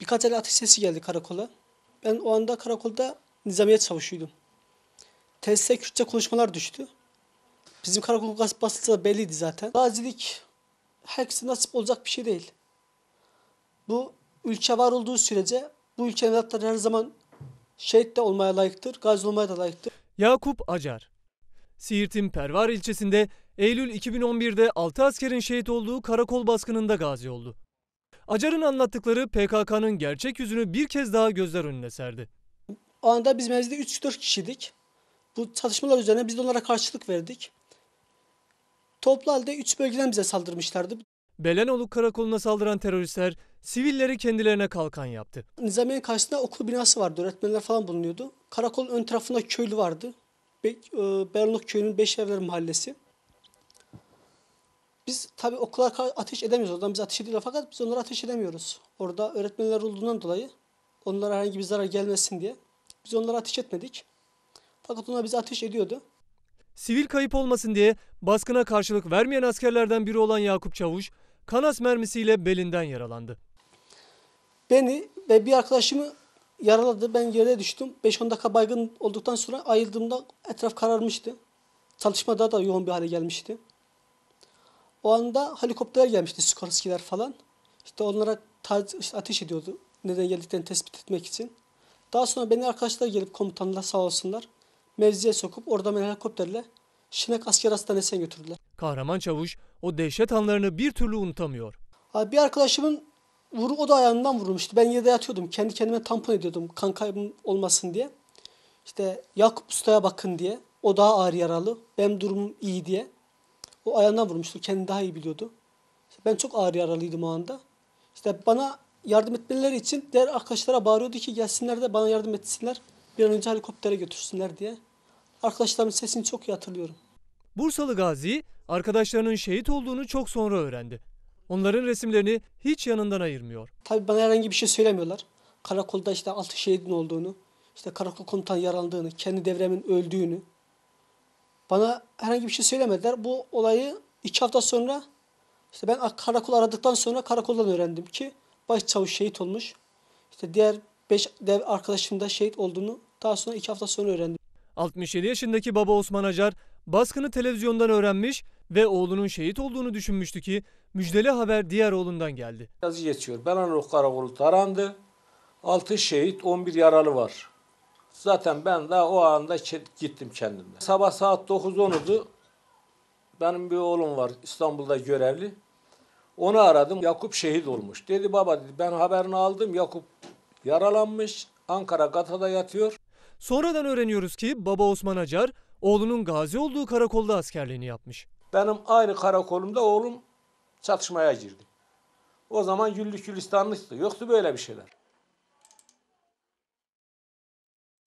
Birkaç el ateş sesi geldi karakola. Ben o anda karakolda nizamiyet çavuşuydum. Tesise Kürtçe konuşmalar düştü. Bizim karakol gasp basılsa da belliydi zaten. Gazilik herkese nasip olacak bir şey değil. Bu ülke var olduğu sürece bu ülkenin evlatları her zaman şehit de olmaya layıktır, gazi olmaya da layıktır. Yakup Acar Siirt'in Pervar ilçesinde Eylül 2011'de 6 askerin şehit olduğu karakol baskınında gazi oldu. Acar'ın anlattıkları PKK'nın gerçek yüzünü bir kez daha gözler önüne serdi. O anda biz mevzide 3-4 kişidik. Bu çatışmalar üzerine biz de onlara karşılık verdik. Toplu halde 3 bölgeden bize saldırmışlardı. Belenoluk karakoluna saldıran teröristler sivilleri kendilerine kalkan yaptı. Nizamiye'nin karşısında okul binası vardı. Öğretmenler falan bulunuyordu. Karakolun ön tarafında köylü vardı. Be e, Belenoluk köyünün Beş Evler mahallesi. Tabi okula ateş edemiyoruz. Oradan biz ateş ediyorlar fakat biz onlara ateş edemiyoruz. Orada öğretmenler olduğundan dolayı onlara herhangi bir zarar gelmesin diye biz onlara ateş etmedik. Fakat onlar bize ateş ediyordu. Sivil kayıp olmasın diye baskına karşılık vermeyen askerlerden biri olan Yakup Çavuş, kanas mermisiyle belinden yaralandı. Beni ve bir arkadaşımı yaraladı. Ben yere düştüm. 5-10 dakika baygın olduktan sonra ayıldığımda etraf kararmıştı. Çalışma daha da yoğun bir hale gelmişti. O anda helikopterler gelmişti Skorskiler falan. İşte onlara işte ateş ediyordu. Neden geldiklerini tespit etmek için. Daha sonra beni arkadaşlar gelip komutanlar sağ olsunlar mevziye sokup orada beni helikopterle Şinek asker hastanesine götürdüler. Kahraman Çavuş o dehşet anlarını bir türlü unutamıyor. Abi bir arkadaşımın vuru o da ayağından vurulmuştu. Ben yerde yatıyordum. Kendi kendime tampon ediyordum kan kaybım olmasın diye. İşte Yakup Usta'ya bakın diye. O daha ağır yaralı. Benim durumum iyi diye. O ayağından vurmuştu. Kendi daha iyi biliyordu. ben çok ağır yaralıydım o anda. İşte bana yardım etmeleri için diğer arkadaşlara bağırıyordu ki gelsinler de bana yardım etsinler. Bir an önce helikoptere götürsünler diye. Arkadaşlarımın sesini çok iyi hatırlıyorum. Bursalı Gazi arkadaşlarının şehit olduğunu çok sonra öğrendi. Onların resimlerini hiç yanından ayırmıyor. Tabii bana herhangi bir şey söylemiyorlar. Karakolda işte altı şehidin olduğunu, işte karakol komutan yaralandığını, kendi devremin öldüğünü, bana herhangi bir şey söylemediler. Bu olayı iki hafta sonra işte ben karakol aradıktan sonra karakoldan öğrendim ki başçavuş şehit olmuş. İşte diğer beş dev arkadaşım da şehit olduğunu daha sonra iki hafta sonra öğrendim. 67 yaşındaki baba Osman Acar baskını televizyondan öğrenmiş ve oğlunun şehit olduğunu düşünmüştü ki müjdeli haber diğer oğlundan geldi. Yazı geçiyor. Belanov karakolu tarandı. 6 şehit 11 yaralı var. Zaten ben daha o anda gittim kendimden. Sabah saat 9-10'uydu. Benim bir oğlum var İstanbul'da görevli. Onu aradım. Yakup şehit olmuş. Dedi baba dedi ben haberini aldım. Yakup yaralanmış. Ankara Gata'da yatıyor. Sonradan öğreniyoruz ki baba Osman Acar oğlunun gazi olduğu karakolda askerliğini yapmış. Benim aynı karakolumda oğlum çatışmaya girdi. O zaman güllük gülistanlıktı. Yoktu böyle bir şeyler.